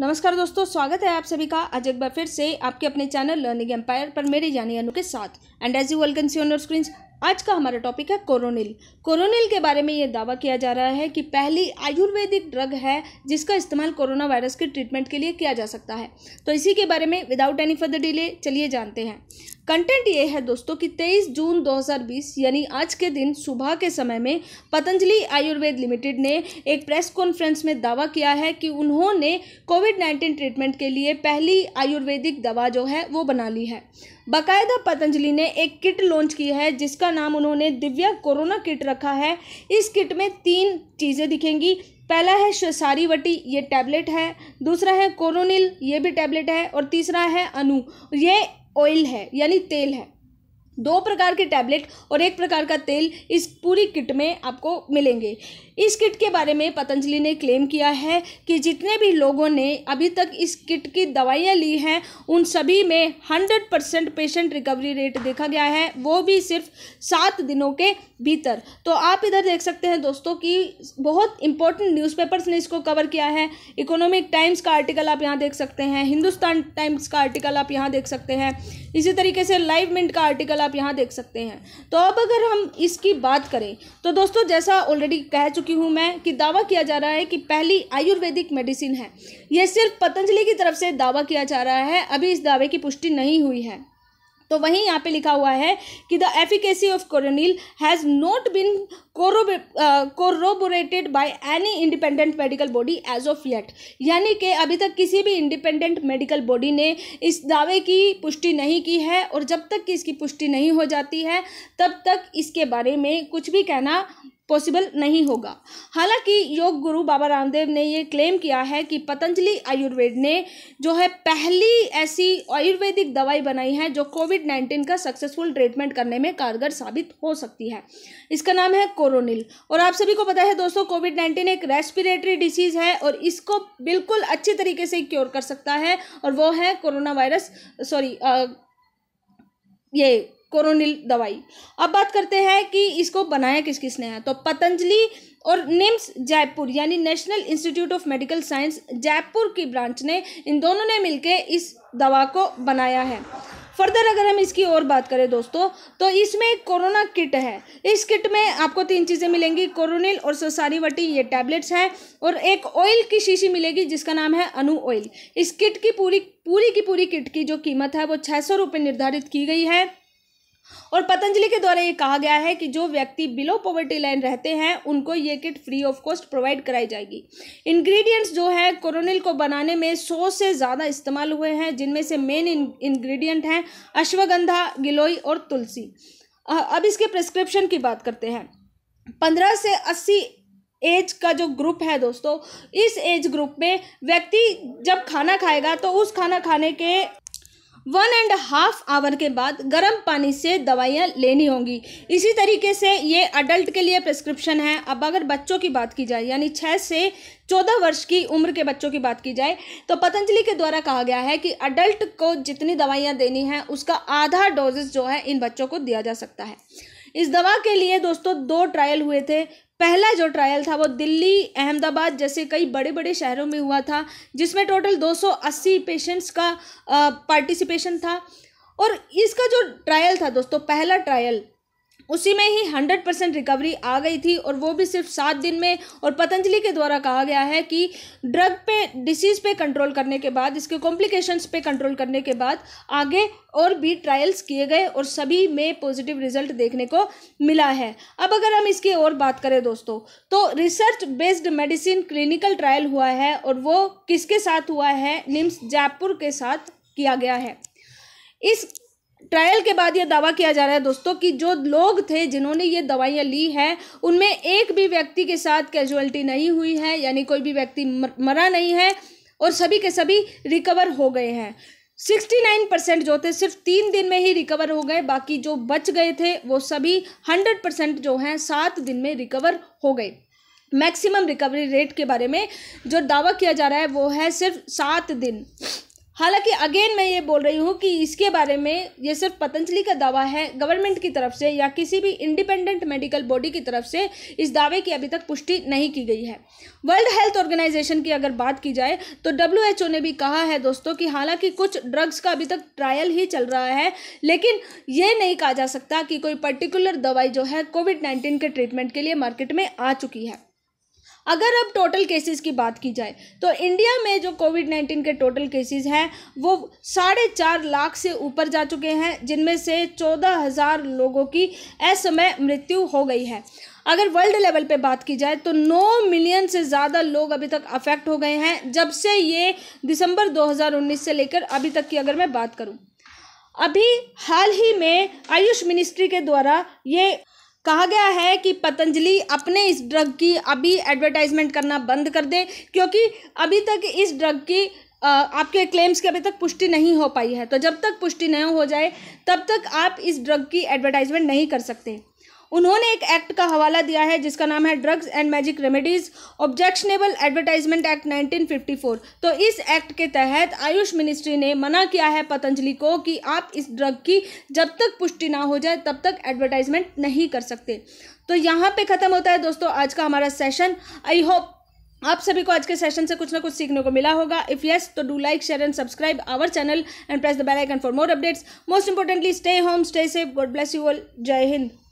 नमस्कार दोस्तों स्वागत है आप सभी का आज एक बार फिर से आपके अपने चैनल लर्निंग एम्पायर पर मेरे जानी अनु के साथ and as you welcome see on screen आज का हमारा टॉपिक है कोरोनिल कोरोनिल के बारे में ये दावा किया जा रहा है कि पहली आयुर्वेदिक ड्रग है जिसका इस्तेमाल कोरोना वायरस के ट्रीटमेंट के लिए किया जा सकता है तो इसी के बारे में विदाउट एनी फर्दर डिले चलिए जानते हैं कंटेंट ये है दोस्तों कि 23 जून 2020 यानी आज के दिन सुबह के समय में पतंजलि आयुर्वेद लिमिटेड ने एक प्रेस कॉन्फ्रेंस में दावा किया है कि उन्होंने कोविड नाइन्टीन ट्रीटमेंट के लिए पहली आयुर्वेदिक दवा जो है वो बना ली है बाकायदा पतंजलि ने एक किट लॉन्च की है जिसका नाम उन्होंने दिव्या कोरोना किट रखा है इस किट में तीन चीज़ें दिखेंगी पहला है शसारी वटी ये टैबलेट है दूसरा है कोरोनिल ये भी टैबलेट है और तीसरा है अनु ये ऑयल है यानी तेल है दो प्रकार के टैबलेट और एक प्रकार का तेल इस पूरी किट में आपको मिलेंगे इस किट के बारे में पतंजलि ने क्लेम किया है कि जितने भी लोगों ने अभी तक इस किट की दवाइयाँ ली हैं उन सभी में hundred percent patient recovery rate देखा गया है वो भी सिर्फ सात दिनों के भीतर तो आप इधर देख सकते हैं दोस्तों कि बहुत इंपॉर्टेंट न्यूज़पेपर्स ने इसको कवर किया है इकोनॉमिक टाइम्स का आर्टिकल आप यहाँ देख सकते हैं हिंदुस्तान टाइम्स का आर्टिकल आप यहाँ देख सकते हैं इसी तरीके से लाइव मिंट का आर्टिकल आप यहाँ देख सकते हैं तो अब अगर हम इसकी बात करें तो दोस्तों जैसा ऑलरेडी कह चुके चुकी हूँ मैं कि दावा किया जा रहा है कि पहली आयुर्वेदिक मेडिसिन है यह सिर्फ पतंजलि की तरफ से दावा किया जा रहा है अभी इस दावे की पुष्टि नहीं हुई है तो वहीं यहाँ पे लिखा हुआ है कि the efficacy of Coronil has not been corroborated by any independent medical body as of yet यानी कि अभी तक किसी भी इंडिपेंडेंट मेडिकल बॉडी ने इस दावे की पुष्टि नहीं की है और जब तक कि इसकी पुष्टि नहीं हो जाती है तब तक इसके बारे में कुछ भी कहना पॉसिबल नहीं होगा हालांकि योग गुरु बाबा रामदेव ने ये क्लेम किया है कि पतंजलि आयुर्वेद ने जो है पहली ऐसी आयुर्वेदिक दवाई बनाई है जो कोविड नाइन्टीन का सक्सेसफुल ट्रीटमेंट करने में कारगर साबित हो सकती है इसका नाम है कोरोनिल और आप सभी को पता है दोस्तों कोविड नाइन्टीन एक रेस्पिरेटरी डिसीज़ है और इसको बिल्कुल अच्छे तरीके से क्योर कर सकता है और वो है कोरोना वायरस सॉरी ये कोरोनिल दवाई अब बात करते हैं कि इसको बनाया किस किसने है तो पतंजलि और निम्स जयपुर यानी national institute of medical science Jaipur की ब्रांच ने इन दोनों ने मिलकर इस दवा को बनाया है फर्दर अगर हम इसकी और बात करें दोस्तों तो इसमें एक कोरोना किट है इस किट में आपको तीन चीज़ें मिलेंगी कोरोनिल और वटी ये टैबलेट्स हैं और एक ऑयल की शीशी मिलेगी जिसका नाम है अनु ऑयल इस किट की पूरी पूरी की पूरी किट की जो कीमत है वो छः सौ निर्धारित की गई है और पतंजलि के द्वारा ये कहा गया है कि जो व्यक्ति बिलो पॉवर्टी लाइन रहते हैं उनको ये kit free of cost provide कराई जाएगी इंग्रेडिएंट्स जो है कोरोनिल को बनाने में सौ से ज़्यादा इस्तेमाल हुए हैं जिनमें से मेन इंग्रेडिएंट हैं अश्वगंधा गिलोई और तुलसी अब इसके प्रिस्क्रिप्शन की बात करते हैं पंद्रह से अस्सी एज का जो ग्रुप है दोस्तों इस एज ग्रुप में व्यक्ति जब खाना खाएगा तो उस खाना खाने के वन एंड हाफ आवर के बाद गर्म पानी से दवाइयाँ लेनी होंगी इसी तरीके से ये अडल्ट के लिए प्रिस्क्रिप्शन है अब अगर बच्चों की बात की जाए यानी छः से चौदह वर्ष की उम्र के बच्चों की बात की जाए तो पतंजलि के द्वारा कहा गया है कि अडल्ट को जितनी दवाइयाँ देनी है उसका आधा डोजेस जो है इन बच्चों को दिया जा सकता है इस दवा के लिए दोस्तों दो ट्रायल हुए थे पहला जो ट्रायल था वो दिल्ली अहमदाबाद जैसे कई बड़े बड़े शहरों में हुआ था जिसमें टोटल 280 पेशेंट्स का पार्टिसिपेशन था और इसका जो ट्रायल था दोस्तों पहला ट्रायल उसी में ही हंड्रेड परसेंट रिकवरी आ गई थी और वो भी सिर्फ सात दिन में और पतंजलि के द्वारा कहा गया है कि ड्रग पे डिसीज़ पे कंट्रोल करने के बाद इसके कॉम्प्लिकेशंस पे कंट्रोल करने के बाद आगे और भी ट्रायल्स किए गए और सभी में पॉजिटिव रिजल्ट देखने को मिला है अब अगर हम इसकी और बात करें दोस्तों तो research based medicine clinical trial हुआ है और वो किसके साथ हुआ है निम्स जयपुर के साथ किया गया है इस ट्रायल के बाद यह दावा किया जा रहा है दोस्तों कि जो लोग थे जिन्होंने ये दवाइयाँ ली हैं उनमें एक भी व्यक्ति के साथ कैजुअलिटी नहीं हुई है यानी कोई भी व्यक्ति मरा नहीं है और सभी के सभी रिकवर हो गए हैं सिक्सटी नाइन परसेंट जो थे सिर्फ तीन दिन में ही रिकवर हो गए बाकी जो बच गए थे वो सभी हंड्रेड परसेंट जो हैं सात दिन में रिकवर हो गए मैक्सिमम रिकवरी रेट के बारे में जो दावा किया जा रहा है वो है सिर्फ सात दिन हालांकि अगेन मैं ये बोल रही हूँ कि इसके बारे में ये सिर्फ पतंजलि का दावा है गवर्नमेंट की तरफ से या किसी भी इंडिपेंडेंट मेडिकल बॉडी की तरफ से इस दावे की अभी तक पुष्टि नहीं की गई है वर्ल्ड हेल्थ ऑर्गेनाइजेशन की अगर बात की जाए तो डब्ल्यू ने भी कहा है दोस्तों कि हालांकि कुछ ड्रग्स का अभी तक ट्रायल ही चल रहा है लेकिन ये नहीं कहा जा सकता कि कोई पर्टिकुलर दवाई जो है कोविड नाइन्टीन के ट्रीटमेंट के लिए मार्केट में आ चुकी है अगर अब टोटल केसेस की बात की जाए तो इंडिया में जो कोविड नाइन्टीन के टोटल केसेस हैं वो साढ़े चार लाख से ऊपर जा चुके हैं जिनमें से चौदह हज़ार लोगों की इस समय मृत्यु हो गई है अगर वर्ल्ड लेवल पे बात की जाए तो 9 मिलियन से ज़्यादा लोग अभी तक अफेक्ट हो गए हैं जब से ये दिसंबर 2019 से लेकर अभी तक की अगर मैं बात करूँ अभी हाल ही में आयुष मिनिस्ट्री के द्वारा ये कहा गया है कि पतंजलि अपने इस ड्रग की अभी एडवर्टाइजमेंट करना बंद कर दे क्योंकि अभी तक इस ड्रग की आपके क्लेम्स की अभी तक पुष्टि नहीं हो पाई है तो जब तक पुष्टि नहीं हो जाए तब तक आप इस ड्रग की एडवर्टाइजमेंट नहीं कर सकते उन्होंने एक एक्ट का हवाला दिया है जिसका नाम है drugs and magic remedies objectionable advertisement act 1954 तो इस एक्ट के तहत आयुष मिनिस्ट्री ने मना किया है पतंजलि को कि आप इस ड्रग की जब तक पुष्टि ना हो जाए तब तक एडवर्टाइजमेंट नहीं कर सकते तो यहाँ पे ख़त्म होता है दोस्तों आज का हमारा सेशन आई होप आप सभी को आज के सेशन से कुछ ना कुछ सीखने को मिला होगा इफ यस तो do like share and subscribe our channel and press the bell icon for more updates most importantly stay home stay safe God bless you all जय हिंद